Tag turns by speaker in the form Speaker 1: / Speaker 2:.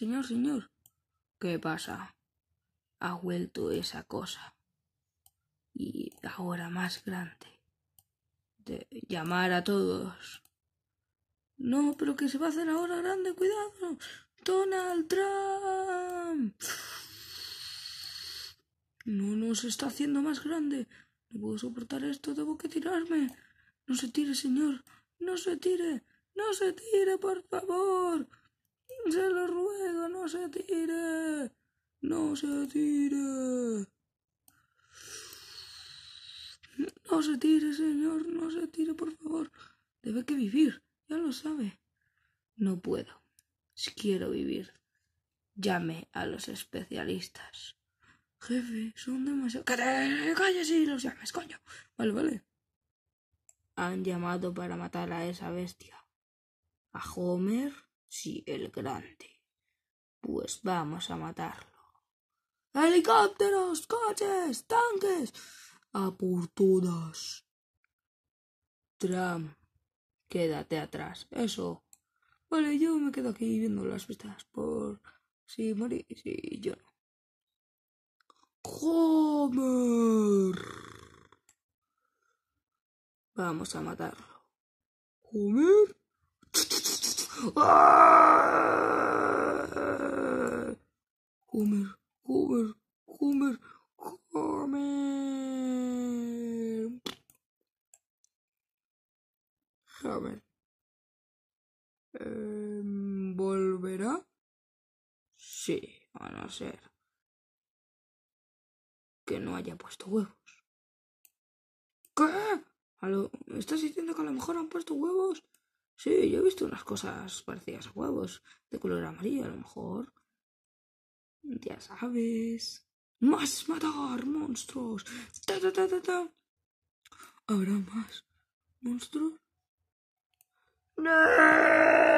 Speaker 1: Señor, señor, ¿qué pasa? Ha vuelto esa cosa. Y ahora más grande. De llamar a todos. No, pero que se va a hacer ahora grande, cuidado. Donald Trump. No nos está haciendo más grande. No puedo soportar esto, tengo que tirarme. No se tire, señor. No se tire. No se tire, por favor no se tire, no se tire. No se tire, señor, no se tire, por favor. Debe que vivir, ya lo sabe. No puedo. Si quiero vivir, llame a los especialistas. Jefe, son demasiado. ¡Cállese y los llames, coño! Vale, vale. Han llamado para matar a esa bestia. ¿A Homer? Sí, el grande. Pues vamos a matarlo. Helicópteros, coches, tanques. A por quédate atrás. Eso. Vale, yo me quedo aquí viendo las vistas por si morí, si yo no. Homer. Vamos a matarlo.
Speaker 2: Homer. ¡Ah! Humer, comer, comer, comer. A em, ¿Volverá? Sí, a no ser que no haya puesto huevos. ¿Qué? ¿Me ¿Estás diciendo
Speaker 1: que a lo mejor han puesto huevos? Sí, yo he visto unas cosas parecidas a huevos, de color amarillo a lo mejor. Ya sabes. Más matar monstruos. ¡Ta, ta, ta, ta, ta! habrá más monstruos?
Speaker 2: ¡No!